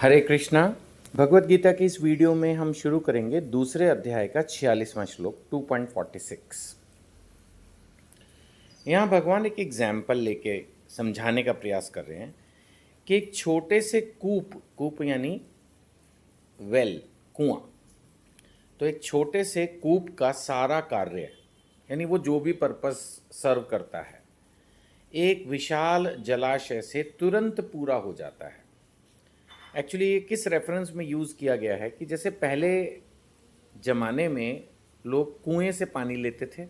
हरे कृष्णा भगवत गीता के इस वीडियो में हम शुरू करेंगे दूसरे अध्याय का छियालीसवां श्लोक 2.46 यहाँ भगवान एक एग्जाम्पल लेके समझाने का प्रयास कर रहे हैं कि एक छोटे से कूप कूप यानी वेल कुआं तो एक छोटे से कूप का सारा कार्य यानी वो जो भी पर्पस सर्व करता है एक विशाल जलाशय से तुरंत पूरा हो जाता है एक्चुअली ये किस रेफरेंस में यूज़ किया गया है कि जैसे पहले ज़माने में लोग कुएं से पानी लेते थे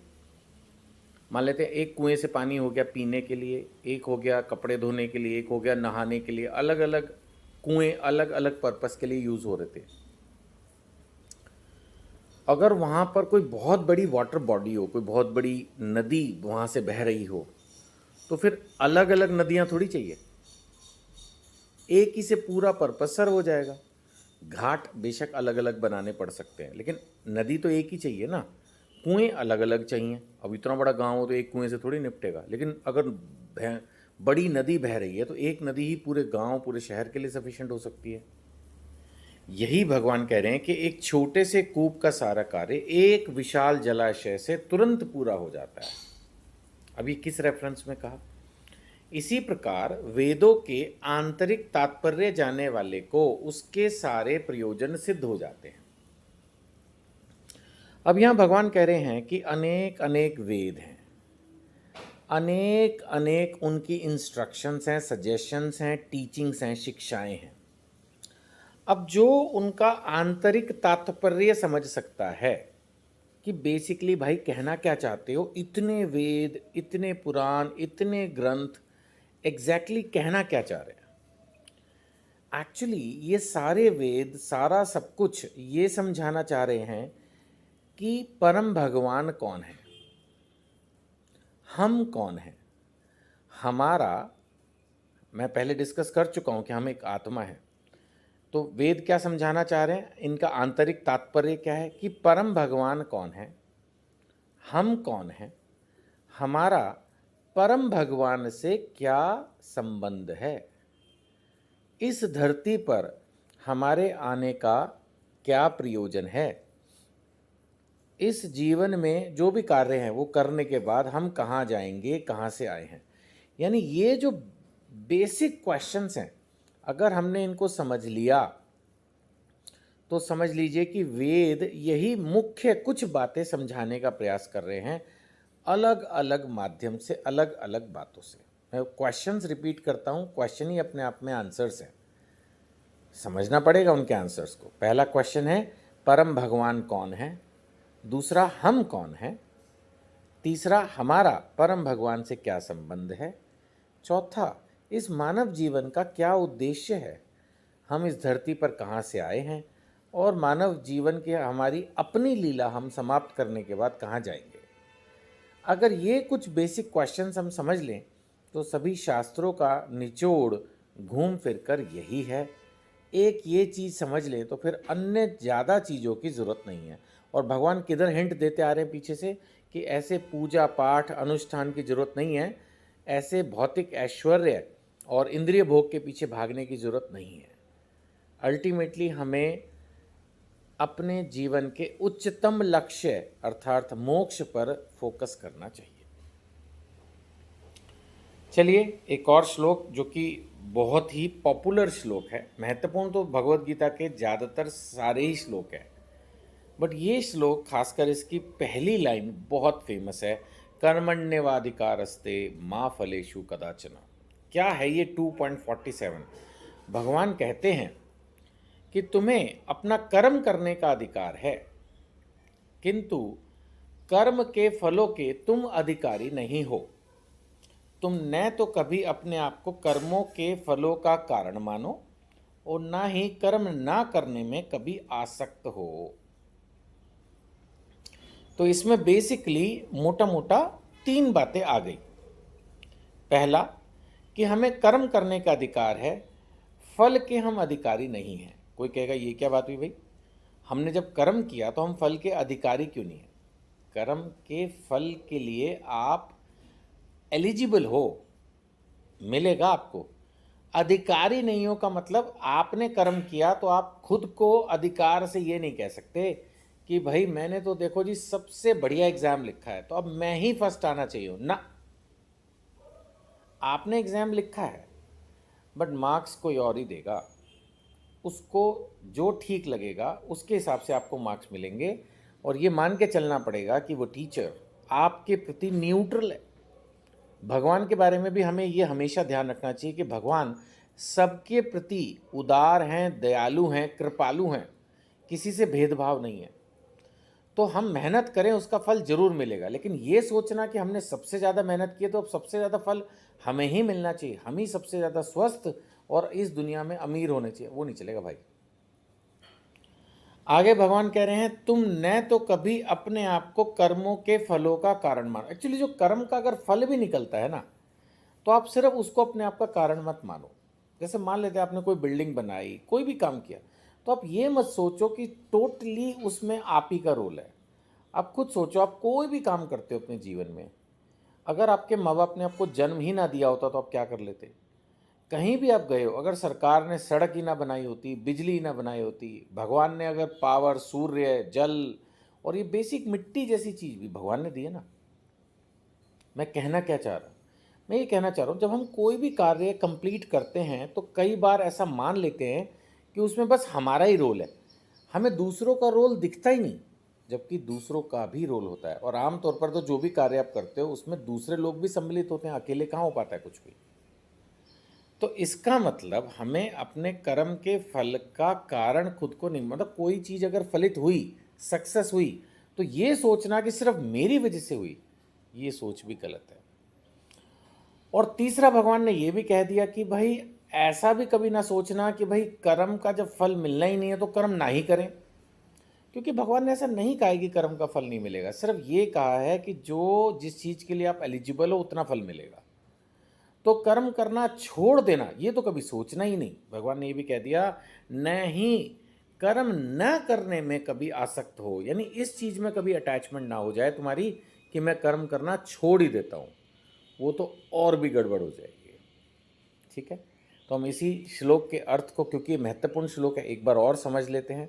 मान लेते हैं एक कुएं से पानी हो गया पीने के लिए एक हो गया कपड़े धोने के लिए एक हो गया नहाने के लिए अलग अलग कुएं अलग अलग पर्पस के लिए यूज़ हो रहे थे अगर वहाँ पर कोई बहुत बड़ी वाटर बॉडी हो कोई बहुत बड़ी नदी वहाँ से बह रही हो तो फिर अलग अलग नदियाँ थोड़ी चाहिए एक ही से पूरा पर्पज सर्व हो जाएगा घाट बेशक अलग अलग बनाने पड़ सकते हैं लेकिन नदी तो एक ही चाहिए ना कुएं अलग अलग चाहिए अब इतना बड़ा गांव हो तो एक कुएं से थोड़ी निपटेगा लेकिन अगर बड़ी नदी बह रही है तो एक नदी ही पूरे गांव पूरे शहर के लिए सफिशेंट हो सकती है यही भगवान कह रहे हैं कि एक छोटे से कूप का सारा कार्य एक विशाल जलाशय से तुरंत पूरा हो जाता है अब ये किस रेफरेंस में कहा इसी प्रकार वेदों के आंतरिक तात्पर्य जाने वाले को उसके सारे प्रयोजन सिद्ध हो जाते हैं अब यहाँ भगवान कह रहे हैं कि अनेक अनेक वेद हैं अनेक अनेक उनकी इंस्ट्रक्शंस हैं सजेशंस हैं टीचिंग्स हैं शिक्षाएं हैं अब जो उनका आंतरिक तात्पर्य समझ सकता है कि बेसिकली भाई कहना क्या चाहते हो इतने वेद इतने पुराण इतने ग्रंथ एग्जैक्टली exactly कहना क्या चाह रहे हैं एक्चुअली ये सारे वेद सारा सब कुछ ये समझाना चाह रहे हैं कि परम भगवान कौन है हम कौन हैं हमारा मैं पहले डिस्कस कर चुका हूँ कि हम एक आत्मा है तो वेद क्या समझाना चाह रहे हैं इनका आंतरिक तात्पर्य क्या है कि परम भगवान कौन है हम कौन हैं हमारा परम भगवान से क्या संबंध है इस धरती पर हमारे आने का क्या प्रयोजन है इस जीवन में जो भी कार्य हैं वो करने के बाद हम कहाँ जाएंगे कहाँ से आए हैं यानी ये जो बेसिक क्वेश्चंस हैं अगर हमने इनको समझ लिया तो समझ लीजिए कि वेद यही मुख्य कुछ बातें समझाने का प्रयास कर रहे हैं अलग अलग माध्यम से अलग अलग बातों से मैं क्वेश्चंस रिपीट करता हूँ क्वेश्चन ही अपने आप में आंसर्स हैं समझना पड़ेगा उनके आंसर्स को पहला क्वेश्चन है परम भगवान कौन है दूसरा हम कौन है तीसरा हमारा परम भगवान से क्या संबंध है चौथा इस मानव जीवन का क्या उद्देश्य है हम इस धरती पर कहाँ से आए हैं और मानव जीवन के हमारी अपनी लीला हम समाप्त करने के बाद कहाँ जाएंगे अगर ये कुछ बेसिक क्वेश्चन हम समझ लें तो सभी शास्त्रों का निचोड़ घूम फिर कर यही है एक ये चीज़ समझ लें तो फिर अन्य ज़्यादा चीज़ों की ज़रूरत नहीं है और भगवान किधर हिंट देते आ रहे हैं पीछे से कि ऐसे पूजा पाठ अनुष्ठान की ज़रूरत नहीं है ऐसे भौतिक ऐश्वर्य और इंद्रिय भोग के पीछे भागने की ज़रूरत नहीं है अल्टीमेटली हमें अपने जीवन के उच्चतम लक्ष्य अर्थात मोक्ष पर फोकस करना चाहिए चलिए एक और श्लोक जो कि बहुत ही पॉपुलर श्लोक है महत्वपूर्ण तो भगवत गीता के ज़्यादातर सारे ही श्लोक हैं बट ये श्लोक खासकर इसकी पहली लाइन बहुत फेमस है कर्मण्यवाधिकारस्ते माँ फलेशु कदाचना क्या है ये 2.47 भगवान कहते हैं कि तुम्हें अपना कर्म करने का अधिकार है किंतु कर्म के फलों के तुम अधिकारी नहीं हो तुम न तो कभी अपने आप को कर्मों के फलों का कारण मानो और ना ही कर्म ना करने में कभी आसक्त हो तो इसमें बेसिकली मोटा मोटा तीन बातें आ गई पहला कि हमें कर्म करने का अधिकार है फल के हम अधिकारी नहीं हैं कोई कहेगा ये क्या बात हुई भाई हमने जब कर्म किया तो हम फल के अधिकारी क्यों नहीं है कर्म के फल के लिए आप एलिजिबल हो मिलेगा आपको अधिकारी नहीं हो का मतलब आपने कर्म किया तो आप खुद को अधिकार से ये नहीं कह सकते कि भाई मैंने तो देखो जी सबसे बढ़िया एग्ज़ाम लिखा है तो अब मैं ही फर्स्ट आना चाहिए ना आपने एग्ज़ाम लिखा है बट मार्क्स कोई और ही देगा उसको जो ठीक लगेगा उसके हिसाब से आपको मार्क्स मिलेंगे और ये मान के चलना पड़ेगा कि वो टीचर आपके प्रति न्यूट्रल है भगवान के बारे में भी हमें ये हमेशा ध्यान रखना चाहिए कि भगवान सबके प्रति उदार हैं दयालु हैं कृपालु हैं किसी से भेदभाव नहीं है तो हम मेहनत करें उसका फल जरूर मिलेगा लेकिन ये सोचना कि हमने सबसे ज़्यादा मेहनत की है तो अब सबसे ज़्यादा फल हमें ही मिलना चाहिए हम ही सबसे ज़्यादा स्वस्थ और इस दुनिया में अमीर होने चाहिए वो नहीं चलेगा भाई आगे भगवान कह रहे हैं तुम न तो कभी अपने आप को कर्मों के फलों का कारण मानो एक्चुअली जो कर्म का अगर फल भी निकलता है ना तो आप सिर्फ उसको अपने आप का कारण मत मानो जैसे मान लेते हैं आपने कोई बिल्डिंग बनाई कोई भी काम किया तो आप ये मत सोचो कि टोटली उसमें आप ही का रोल है आप खुद सोचो आप कोई भी काम करते हो अपने जीवन में अगर आपके माँ बाप ने आपको जन्म ही ना दिया होता तो आप क्या कर लेते कहीं भी आप गए हो अगर सरकार ने सड़क ही ना बनाई होती बिजली ही ना बनाई होती भगवान ने अगर पावर सूर्य जल और ये बेसिक मिट्टी जैसी चीज़ भी भगवान ने दी है ना मैं कहना क्या चाह रहा हूँ मैं ये कहना चाह रहा हूँ जब हम कोई भी कार्य कंप्लीट करते हैं तो कई बार ऐसा मान लेते हैं कि उसमें बस हमारा ही रोल है हमें दूसरों का रोल दिखता ही नहीं जबकि दूसरों का भी रोल होता है और आमतौर पर तो जो भी कार्य आप करते हो उसमें दूसरे लोग भी सम्मिलित होते हैं अकेले कहाँ हो पाता है कुछ भी तो इसका मतलब हमें अपने कर्म के फल का कारण खुद को नहीं मतलब कोई चीज़ अगर फलित हुई सक्सेस हुई तो ये सोचना कि सिर्फ मेरी वजह से हुई ये सोच भी गलत है और तीसरा भगवान ने यह भी कह दिया कि भाई ऐसा भी कभी ना सोचना कि भाई कर्म का जब फल मिलना ही नहीं है तो कर्म ना ही करें क्योंकि भगवान ने ऐसा नहीं कहा है कि कर्म का फल नहीं मिलेगा सिर्फ ये कहा है कि जो जिस चीज़ के लिए आप एलिजिबल हो उतना फल मिलेगा तो कर्म करना छोड़ देना ये तो कभी सोचना ही नहीं भगवान ने ये भी कह दिया नहीं कर्म न करने में कभी आसक्त हो यानी इस चीज़ में कभी अटैचमेंट ना हो जाए तुम्हारी कि मैं कर्म करना छोड़ ही देता हूँ वो तो और भी गड़बड़ हो जाएगी ठीक है तो हम इसी श्लोक के अर्थ को क्योंकि महत्वपूर्ण श्लोक है एक बार और समझ लेते हैं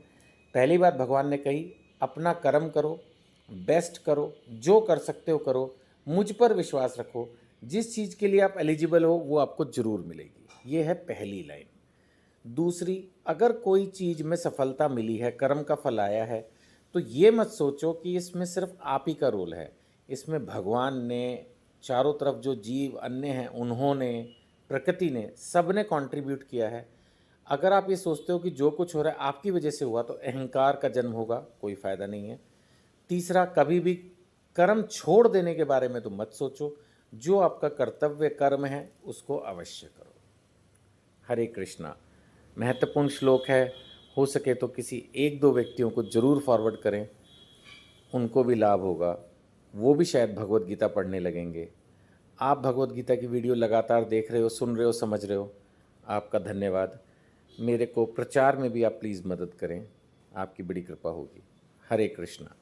पहली बात भगवान ने कही अपना कर्म करो बेस्ट करो जो कर सकते हो करो मुझ पर विश्वास रखो जिस चीज़ के लिए आप एलिजिबल हो वो आपको ज़रूर मिलेगी ये है पहली लाइन दूसरी अगर कोई चीज़ में सफलता मिली है कर्म का फल आया है तो ये मत सोचो कि इसमें सिर्फ आप ही का रोल है इसमें भगवान ने चारों तरफ जो जीव अन्य हैं उन्होंने प्रकृति ने सब ने कॉन्ट्रीब्यूट किया है अगर आप ये सोचते हो कि जो कुछ हो रहा है आपकी वजह से हुआ तो अहंकार का जन्म होगा कोई फ़ायदा नहीं है तीसरा कभी भी कर्म छोड़ देने के बारे में तो मत सोचो जो आपका कर्तव्य कर्म है उसको अवश्य करो हरे कृष्णा महत्वपूर्ण श्लोक है हो सके तो किसी एक दो व्यक्तियों को ज़रूर फॉरवर्ड करें उनको भी लाभ होगा वो भी शायद भगवत गीता पढ़ने लगेंगे आप भगवत गीता की वीडियो लगातार देख रहे हो सुन रहे हो समझ रहे हो आपका धन्यवाद मेरे को प्रचार में भी आप प्लीज़ मदद करें आपकी बड़ी कृपा होगी हरे कृष्णा